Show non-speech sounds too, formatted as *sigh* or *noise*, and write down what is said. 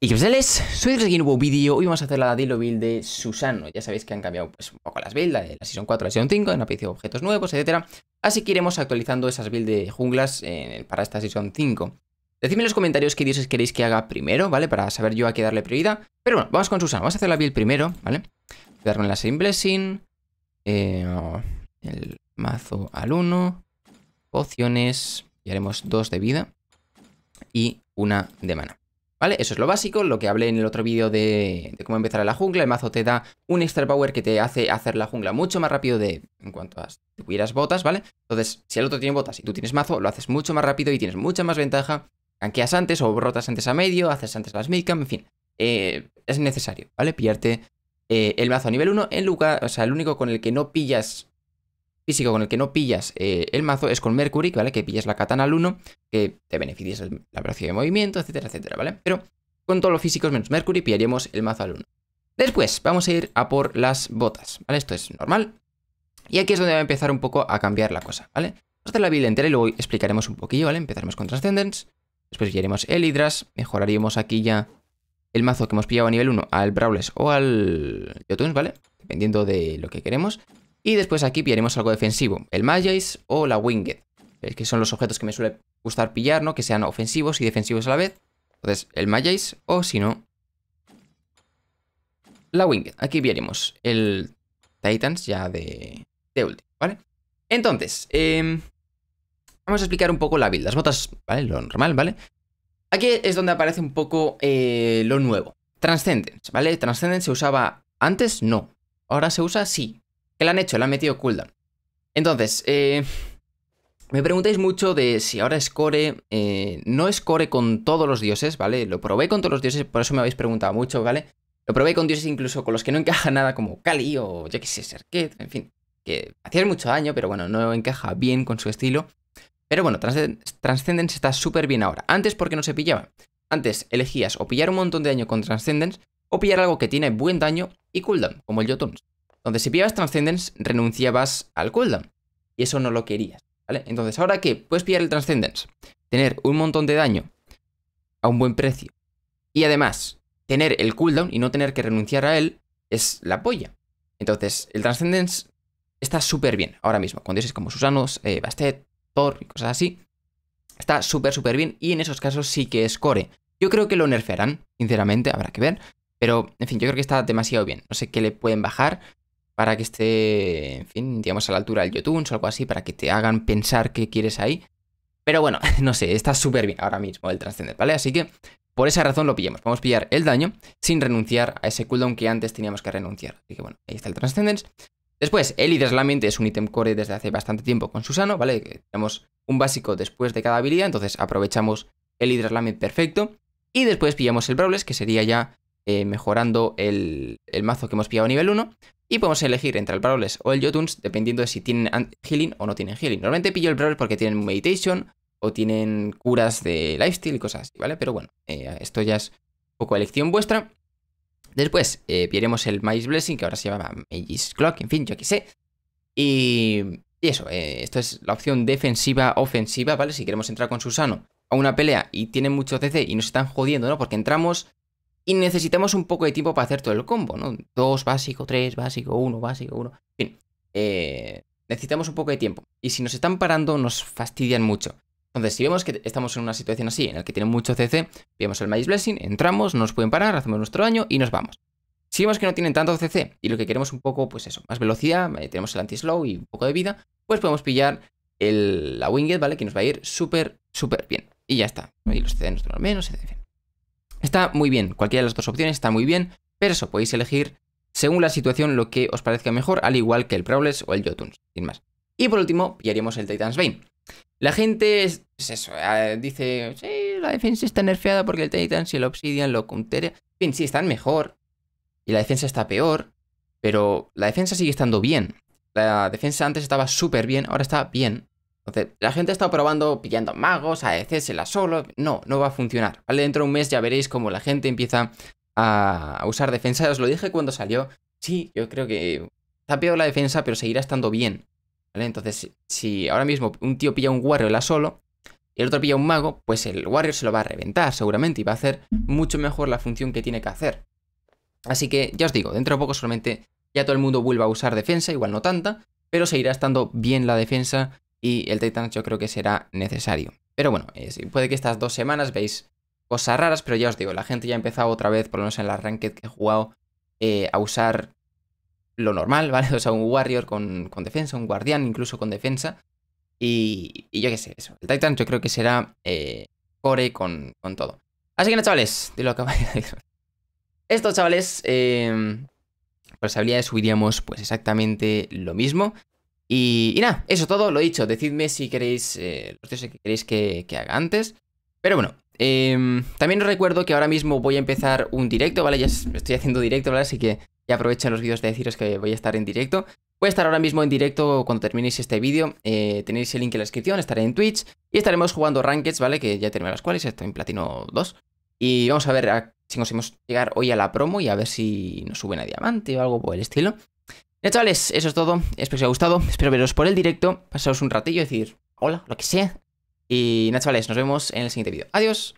Y que os les, soy de un nuevo vídeo, hoy vamos a hacer la Dilo Build de Susano. Ya sabéis que han cambiado pues, un poco las builds, la de la Season 4 a la Season 5, han aparecido objetos nuevos, etc. Así que iremos actualizando esas builds de junglas eh, para esta Season 5. Decidme en los comentarios qué dioses queréis que haga primero, ¿vale? Para saber yo a qué darle prioridad. Pero bueno, vamos con Susano, vamos a hacer la build primero, ¿vale? Darme la Sin Blessing, eh, el mazo al 1, pociones, y haremos 2 de vida y una de mana. ¿Vale? Eso es lo básico, lo que hablé en el otro vídeo de, cómo empezar a la jungla. El mazo te da un extra power que te hace hacer la jungla mucho más rápido de en cuanto a tuvieras botas, ¿vale? Entonces, si el otro tiene botas y tú tienes mazo, lo haces mucho más rápido y tienes mucha más ventaja. Canqueas antes o brotas antes a medio, haces antes las midcam, en fin. Eh, es necesario, ¿vale? Pillarte eh, el mazo a nivel 1 en lugar, o sea, el único con el que no pillas físico con el que no pillas eh, el mazo es con Mercury, ¿vale? Que pillas la katana al 1, que te beneficies la velocidad de movimiento, etcétera, etcétera, ¿vale? Pero con todos los físicos menos Mercury pillaríamos el mazo al 1. Después vamos a ir a por las botas, ¿vale? Esto es normal. Y aquí es donde va a empezar un poco a cambiar la cosa, ¿vale? Vamos a hacer la vida entera y luego explicaremos un poquillo, ¿vale? Empezaremos con Transcendence, después pillaremos el Hydras, mejoraríamos aquí ya el mazo que hemos pillado a nivel 1 al Brawlers o al Jotuns, ¿vale? Dependiendo de lo que queremos. Y después aquí pillaremos algo defensivo, el Magis o la Winged, eh, que son los objetos que me suele gustar pillar, ¿no? Que sean ofensivos y defensivos a la vez. Entonces, el Magis o si no, la Winged. Aquí pillaremos el Titans ya de, de ¿vale? Entonces, em, vamos a explicar un poco la build, las botas, ¿vale? Lo normal, ¿vale? Aquí es donde aparece un poco eh, lo nuevo. Transcendence, ¿vale? Transcendence se usaba antes, no. Ahora se usa, sí. Que le han hecho? Le han metido cooldown. Entonces, eh, me preguntáis mucho de si ahora score... Eh, no score con todos los dioses, ¿vale? Lo probé con todos los dioses, por eso me habéis preguntado mucho, ¿vale? Lo probé con dioses incluso con los que no encaja *laughs* nada, como Kali o yo qué sé, en fin. Que hacía mucho daño, pero bueno, no encaja bien con su estilo. Pero bueno, Transcendence está súper bien ahora. Antes porque no se pillaba. Antes elegías o pillar un montón de daño con Transcendence o pillar algo que tiene buen daño y cooldown, como el Jotuns donde si pillabas Transcendence, renunciabas al cooldown. Y eso no lo querías, ¿vale? Entonces, ¿ahora que Puedes pillar el Transcendence, tener un montón de daño a un buen precio. Y además, tener el cooldown y no tener que renunciar a él es la polla. Entonces, el Transcendence está súper bien ahora mismo. Con dioses como Susanos, eh, Bastet, Thor y cosas así. Está súper, súper bien. Y en esos casos sí que es core. Yo creo que lo nerfearán, sinceramente, habrá que ver. Pero, en fin, yo creo que está demasiado bien. No sé qué le pueden bajar para que esté, en fin, digamos a la altura del YouTube o algo así, para que te hagan pensar que quieres ahí. Pero bueno, *laughs* no sé, está súper bien ahora mismo el Transcender, ¿vale? Así que por esa razón lo pillamos. Vamos a pillar el daño sin renunciar a ese cooldown que antes teníamos que renunciar. Así que bueno, ahí está el Transcendence. Después, el Leader's es un ítem core desde hace bastante tiempo con Susano, ¿vale? tenemos un básico después de cada habilidad, entonces aprovechamos el Leader's perfecto. Y después pillamos el Brawlers, que sería ya eh, mejorando el, mazo que hemos pillado a nivel 1. Y podemos elegir entre el Brawlers o el Jotuns, dependiendo de si tienen healing o no tienen healing. Normalmente pillo el Brawlers porque tienen Meditation o tienen curas de lifestyle y cosas así, ¿vale? Pero bueno, eh, esto ya es un poco elección vuestra. Después eh, pillaremos el Mage Blessing, que ahora se llama Mage's Clock, en fin, yo qué sé. Y, eso, esto es la opción defensiva-ofensiva, ¿vale? Si queremos entrar con Susano a una pelea y tienen mucho CC y nos están jodiendo, ¿no? Porque entramos y necesitamos un poco de tiempo para hacer todo el combo, ¿no? Dos básico, tres básico, uno básico, uno. En fin, eh, necesitamos un poco de tiempo. Y si nos están parando, nos fastidian mucho. Entonces, si vemos que estamos en una situación así, en la que tienen mucho CC, vemos el Magic Blessing, entramos, no nos pueden parar, hacemos nuestro daño y nos vamos. Si vemos que no tienen tanto CC y lo que queremos un poco, pues eso, más velocidad, eh, tenemos el anti-slow y un poco de vida, pues podemos pillar el, la Winged, ¿vale? Que nos va a ir súper, súper bien. Y ya está. Y los CC nos menos, etc. Está muy bien, cualquiera de las dos opciones está muy bien, pero eso podéis elegir según la situación lo que os parezca mejor, al igual que el Prowless o el Jotuns, sin más. Y por último, pillaríamos el Titan's Bane. La gente es, ah, dice, sí, la defensa está nerfeada porque el Titans y el Obsidian lo En fin, sí, están mejor y la defensa está peor, pero la defensa sigue estando bien. La defensa antes estaba súper bien, ahora está bien la gente ha estado probando, pillando magos, a ADCs, e la solo. No, no va a funcionar. Dentro de un mes ya veréis cómo la gente empieza a usar defensa. Os lo dije cuando salió. Sí, yo creo que está peor la defensa, pero seguirá estando bien. Entonces, si ahora mismo un tío pilla un warrior la solo y el otro pilla un mago, pues el warrior se lo va a reventar seguramente y va a hacer mucho mejor la función que tiene que hacer. Así que ya os digo, dentro de poco solamente ya todo el mundo vuelva a usar defensa, igual no tanta, pero seguirá estando bien la defensa y el Titan, yo creo que será necesario. Pero bueno, eh, puede que estas dos semanas veis cosas raras, pero ya os digo, la gente ya ha empezado otra vez, por lo menos en la ranked que he jugado, eh, a usar lo normal, *laughs* ¿vale? O sea, un Warrior con, defensa, un Guardián incluso con defensa. Y, yo qué sé, eso. El Titan yo creo que será eh, core con, todo. Así que no, chavales, de lo *laughs* Esto, chavales, eh, por las pues subiríamos pues exactamente lo mismo. Y, nada, eso todo, lo dicho. Decidme si queréis eh, los que queréis que, haga antes. Pero bueno, em, también os recuerdo que ahora mismo voy a empezar un directo, ¿vale? Ya estoy haciendo directo, ¿vale? Así que ya aprovecho los vídeos de deciros que voy a estar en directo. Voy a estar ahora mismo en directo cuando terminéis este vídeo. Eh, tenéis el link en la descripción, estaré en Twitch y estaremos jugando Rankeds, ¿vale? Que ya terminé las cuales, estoy en Platino 2. Y vamos a ver si conseguimos llegar hoy a la promo y a ver si nos suben a diamante o algo por el estilo. Ya chavales, eso es todo. Espero que os haya gustado. Espero veros por el directo. Pasaos un ratillo, decir hola, lo que sea. Y nada, chavales, nos vemos en el siguiente vídeo. Adiós.